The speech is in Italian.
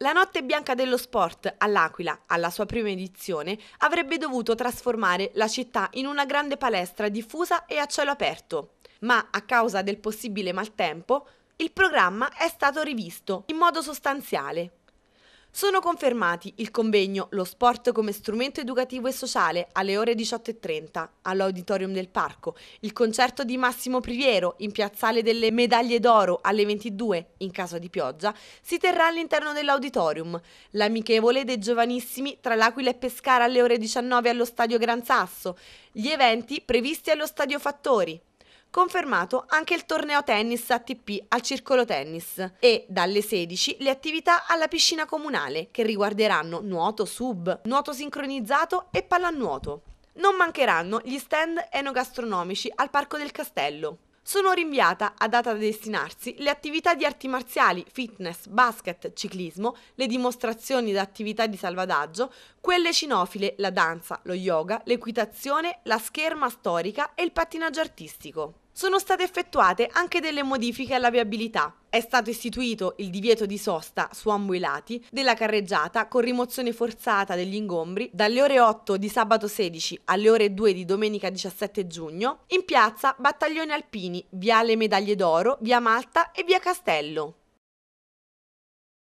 La notte bianca dello sport all'Aquila, alla sua prima edizione, avrebbe dovuto trasformare la città in una grande palestra diffusa e a cielo aperto. Ma a causa del possibile maltempo, il programma è stato rivisto in modo sostanziale. Sono confermati il convegno Lo sport come strumento educativo e sociale alle ore 18.30 all'Auditorium del Parco, il concerto di Massimo Priviero in Piazzale delle Medaglie d'Oro alle 22 in caso di pioggia si terrà all'interno dell'Auditorium, l'amichevole dei giovanissimi tra L'Aquila e Pescara alle ore 19 allo Stadio Gran Sasso, gli eventi previsti allo Stadio Fattori, Confermato anche il torneo tennis ATP al Circolo Tennis e dalle 16 le attività alla piscina comunale che riguarderanno nuoto sub, nuoto sincronizzato e pallanuoto. Non mancheranno gli stand enogastronomici al Parco del Castello. Sono rinviata a data da destinarsi le attività di arti marziali, fitness, basket, ciclismo, le dimostrazioni da attività di salvadaggio, quelle cinofile, la danza, lo yoga, l'equitazione, la scherma storica e il pattinaggio artistico sono state effettuate anche delle modifiche alla viabilità. È stato istituito il divieto di sosta su ambo i lati della carreggiata con rimozione forzata degli ingombri dalle ore 8 di sabato 16 alle ore 2 di domenica 17 giugno in piazza Battaglioni Alpini, via Le Medaglie d'Oro, Via Malta e Via Castello.